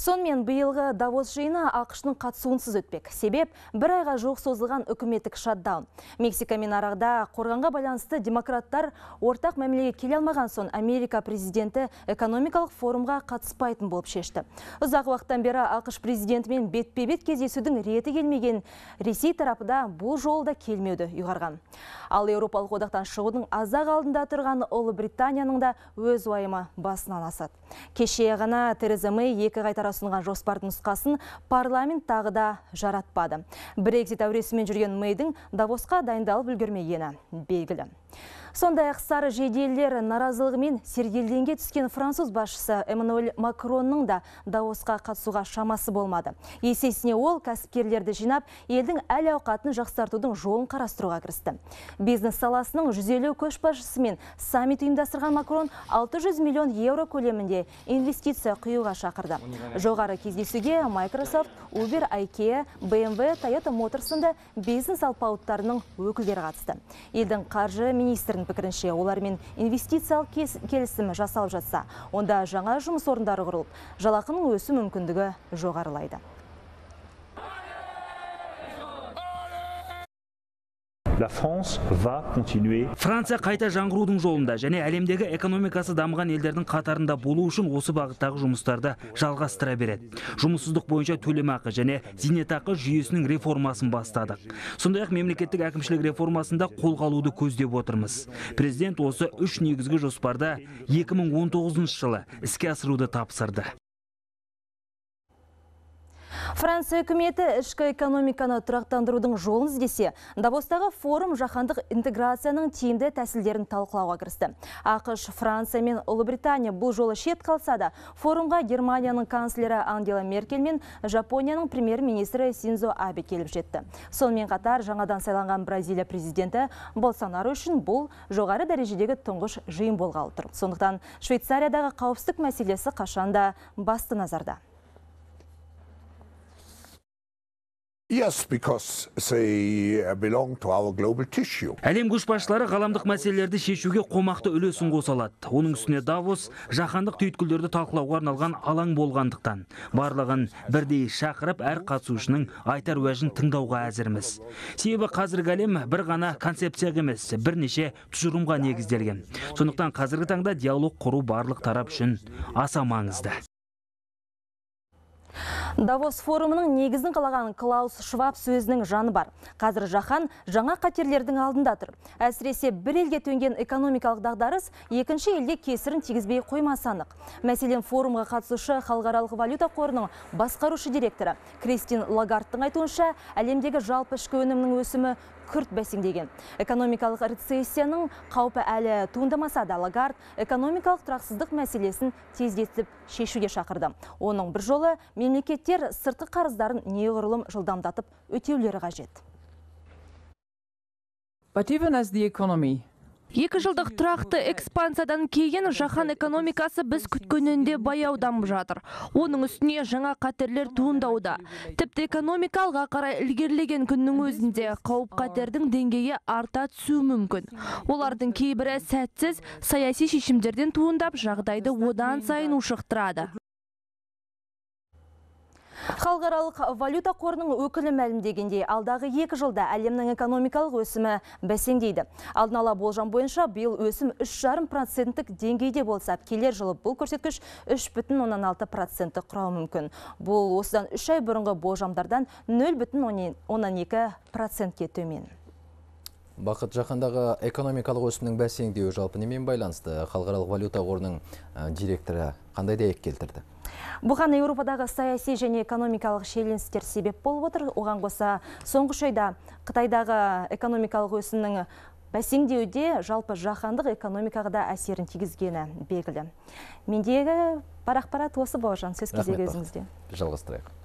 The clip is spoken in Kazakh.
Сонымен бұйылғы Давос жиыны ақышының қатысуынсыз өтпек. Себеп бір айға жоқ созылған үкіметтік шатдаун. Мексика мен арағда қорғанға байланысты демократтар ортақ мәмілеге келе алмаған соң Америка президенті экономикалық форумға қатыспайтын болып шешті. Ұзақ уақыттан бері ақш президентімен бетпе-бет кездесудің реті келмеген Ресей тарапыда бұл жолда келмеуді ұйғарған. Ал Еуропалық одақтан шығудың азақ алдында тұрған Ұлыбританияның да өз уайымы басынан асады. Кеше ғана Тереза Мэй екі қайтара ұсынған жоспардың нұсқасын парламент тағы да жаратпады. Брекзит әуресімен жүрген Мэйдің Давосқа дайындалып үлгермегені белгілі. Сондай ақ сары жеделдер наразылығымен сергелденге түскен француз басшысы Эммануэль Макронның да дауысқа қатысуға шамасы болмады. Есесіне ол кәсіпкерлерді жинап, елдің әл ауқатын жақсартудың жолын қарастыруға кірісті. Бизнес саласының 150 көшбасшысымен саммит ұйымдастырған Макрон 600 миллион евро көлемінде инвестиция құюға шақырды. Жоғары кездесуге Microsoft, Uber, IKEA, BMW, Toyota Motors бизнес алпауыттарының өкілдері қатысты. Елдің қаржы министрдің пікірінше олармен инвестициялық келісім жасалып жатса онда жаңа жұмыс орындары құрылып жалақының өсу мүмкіндігі жоғарылайды Франция қайта жаңғырудың жолында және әлемдегі экономикасы дамыған елдердің қатарында болу үшін осы бағыттағы жұмыстарды жалғастыра береді. Жұмыссыздық бойынша төлемақы және зейнетақы жүйесінің реформасын бастадық. Сондай-ақ мемлекеттік әкімшілік реформасында қолға алуды көздеп отырмыз. Президент осы үш негізгі жоспарды 2019 жылы іске асыруды тапсырды. Франция үкіметі ішкі экономиканы тұрақтандырудың жолын іздесе, Давостағы форум жаһандық интеграцияның тиімді тәсілдерін талқылауға кірісті. Ақыш Франция мен Ұлыбритания бұл жолы шет қалса да, форумға Германияның канцлері Ангела Меркель мен Жапонияның премьер-министрі Синзо Абе келіп жетті. Сонымен қатар жаңадан сайланған Бразилия президенті Болсонару үшін бұл жоғары дәрежедегі тұңғыш жиын болғалы тұр. Сондықтан Швейцариядағы қауіпсіздік мәселесі қашанда басты назарда. Yes, because uh, global tissue. Әлем көшбасшылары ғаламдық мәселелерді шешуге қомақты үлесін қоса алады. Оның үстіне Давос жаһандық түйткілдерді талқылауға арналған алаң болғандықтан барлығын бірдей шақырып әр қатысушының айтар уәжін тыңдауға әзірміз. Себебі қазіргі әлем бір ғана концепцияға емес, бірнеше тұжырымға негізделген. Сондықтан қазіргі таңда диалог құру барлық тарап үшін аса маңызды. Давос форумының негізін қалаған Клаус Шваб сөзінің жаны бар. Қазір жаһан жаңа қатерлердің алдында тұр. Әсіресе бір елге төнген экономикалық дағдарыс екінші елге кесірін тигізбей қоймасанық. Мәселен, форумға қатысушы халықаралық валюта қорының басқарушы директоры Кристин Лагардтың айтуынша, әлемдегі жалпы ішкі өнімнің өсімі күрт бәсеңдеген экономикалық рецессияның қаупі әлі туындамаса да лагард экономикалық тұрақсыздық мәселесін тездетіп шешуге шақырды оның бір жолы мемлекеттер сыртқы қарыздарын неғұрлым жылдамдатып өтеулері қажет But even as the economy Екі жылдық тұрақты экспансиядан кейін жаһан экономикасы біз күткенінде баяудам жатыр. Оның үстіне жаңа қатерлер туындауда. Тіпті экономикалға алға қарай үлгерлеген күннің өзінде қауіп қатердің деңгейі арта түсуі мүмкін. Олардың кейбірі сәтсіз саяси шешімдерден туындап жағдайды одан сайын ушықтырады. Халықаралық валюта қорының өкілі мәлімдегендей, алдағы екі жылда әлемнің экономикалық өсімі бәсеңдейді. Алдын ала болжам бойынша биыл өсім 3,5 проценттік деңгейде болса, келер жылы бұл көрсеткіш 3,16 процентті құрауы мүмкін. Бұл осыдан 3 ай бұрынғы болжамдардан 0,12 процентке төмен. Бақыт жаһандағы экономикалық өсімнің бәсеңдеуі жалпы немен байланысты? Халықаралық валюта қорының директоры қандай дәйек келтірді? Бұған Еуропадағы саяси және экономикалық шиеленістер себеп болып отыр. Оған қоса соңғы шайда Қытайдағы экономикалық өсінің бәсеңдеуде жалпы жаһандық экономикаға да әсерін тигізгені белгілі. Мендегі парақпарат осы бауыржан сөз кезегі өзіңізде. Жалғастырайық.